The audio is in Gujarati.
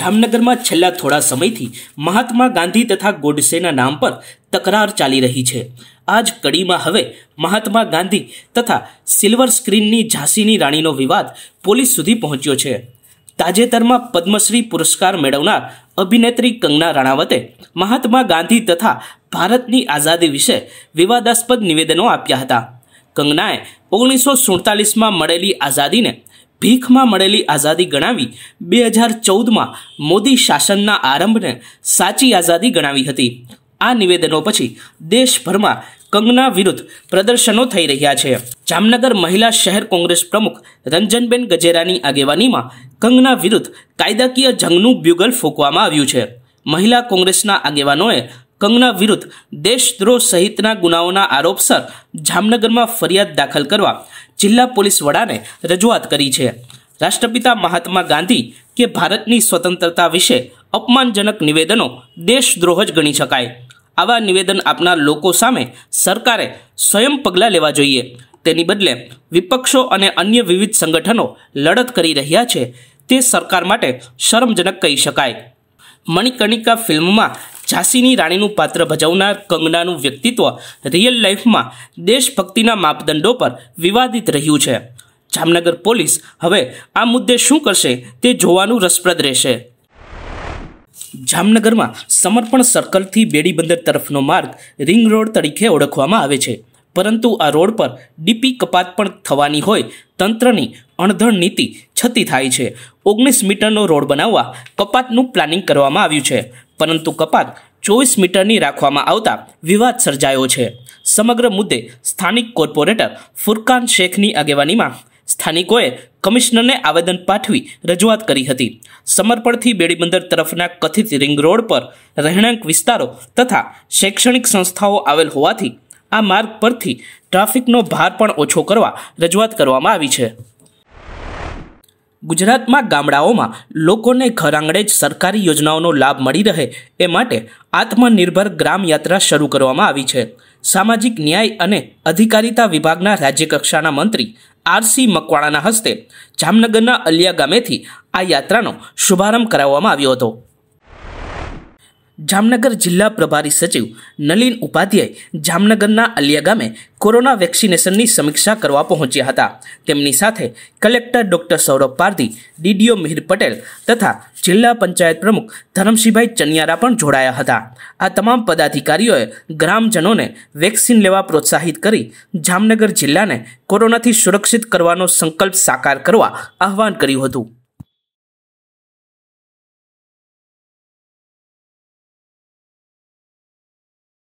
જામનગરમાં છેલ્લા થોડા સમયથી મહાત્મા ગાંધી તથા ગોડસેના નામ પર તકરાર ચાલી રહી છે આજ કડીમાં હવે મહાત્મા ગાંધી તથા સિલ્વર સ્ક્રીનની ઝાંસીની રાણીનો વિવાદ પોલીસ સુધી પહોંચ્યો છે તાજેતરમાં પદ્મશ્રી પુરસ્કાર મેળવનાર અભિનેત્રી કંગના રાણાવતે મહાત્મા ગાંધી તથા ભારતની આઝાદી વિશે વિવાદાસ્પદ નિવેદનો આપ્યા હતા કંગનાએ ઓગણીસો સુડતાલીસમાં મળેલી આઝાદીને ભીખમાં મળેલી આઝાદી ગણાવી બે હજાર ચૌદમાં મોદી શાસનના આરંભને સાચી આઝાદી ગણાવી હતી આ નિવેદનો પછી દેશભરમાં કંગના વિરુદ્ધ પ્રદર્શનો થઈ રહ્યા છે જામનગર મહિલા શહેર કોંગ્રેસ પ્રમુખ રંજનબેન ગજેરાની આગેવાનીમાં કંગના વિરુદ્ધ કાયદાકીય જંગનું બ્યુગલ ફૂંકવામાં આવ્યું છે મહિલા કોંગ્રેસના આગેવાનોએ કંગના વિરુદ્ધ દેશદ્રોહ સહિતના ગુનાઓના આરોપસર જામનગરમાં ફરિયાદ દાખલ કરવા જિલ્લા પોલીસ વડાને રજૂઆત કરી છે રાષ્ટ્રપિતા મહાત્મા ગાંધી કે ભારતની સ્વતંત્રતા વિશે અપમાનજનક નિવેદનો દેશદ્રોહ જ ગણી શકાય આવા નિવેદન આપનાર લોકો સામે સરકારે સ્વયં પગલાં લેવા જોઈએ તેની બદલે વિપક્ષો અને અન્ય વિવિધ સંગઠનો લડત કરી રહ્યા છે તે સરકાર માટે શરમજનક કહી શકાય મણિકર્ણિકા ફિલ્મમાં ઝાંસીની રાણીનું પાત્ર ભજવનાર કંગનાનું વ્યક્તિત્વ રિયલ લાઈફમાં દેશભક્તિના માપદંડો પર વિવાદિત રહ્યું છે જામનગર પોલીસ હવે આ મુદ્દે શું કરશે તે જોવાનું રસપ્રદ રહેશે જામનગરમાં સમર્પણ સર્કલથી બેડી બંદર તરફનો માર્ગ રિંગ રોડ તરીકે ઓળખવામાં આવે છે પરંતુ આ રોડ પર ડીપી કપાત પણ થવાની હોય તંત્રની અણધણ નીતિ છતી થાય છે ઓગણીસ મીટરનો રોડ બનાવવા કપાતનું પ્લાનિંગ કરવામાં આવ્યું છે પરંતુ કપાત ચોવીસ મીટરની રાખવામાં આવતા વિવાદ સર્જાયો છે સમગ્ર મુદ્દે સ્થાનિક કોર્પોરેટર ફુરકાન શેખની આગેવાનીમાં સ્થાનિકોએ કમિશનરને આવેદન પાઠવી રજૂઆત કરી હતી સમર્પણથી બેડીબંદર તરફના કથિત રિંગ રોડ પર રહેણાંક વિસ્તારો તથા શૈક્ષણિક સંસ્થાઓ આવેલ હોવાથી આ માર્ગ પરથી ટ્રાફિકનો ભાર પણ ઓછો કરવા રજૂઆત કરવામાં આવી છે ગુજરાતમાં ગામડાઓમાં લોકોને ઘર આંગણે જ સરકારી યોજનાઓનો લાભ મળી રહે એ માટે આત્મનિર્ભર ગ્રામ યાત્રા શરૂ કરવામાં આવી છે સામાજિક ન્યાય અને અધિકારિતા વિભાગના રાજ્યકક્ષાના મંત્રી આરસી મકવાણાના હસ્તે જામનગરના અલિયા ગામેથી આ યાત્રાનો શુભારંભ કરાવવામાં આવ્યો હતો જામનગર જિલ્લા પ્રભારી સચિવ નલીન ઉપાધ્યાય જામનગરના અલિયા ગામે કોરોના વેક્સિનેશનની સમીક્ષા કરવા પહોંચ્યા હતા તેમની સાથે collector doctor Saurabh Pardhi DDO Mihir Patel તથા જિલ્લા પંચાયત પ્રમુખ ધરમસિંહભાઈ ચનિયારા પણ જોડાયા હતા આ તમામ પદાધિકારીઓએ ગ્રામજનોને વેક્સિન લેવા પ્રોત્સાહિત કરી જામનગર જિલ્લાને કોરોનાથી સુરક્ષિત કરવાનો સંકલ્પ સાકાર કરવા આહવાન કર્યું હતું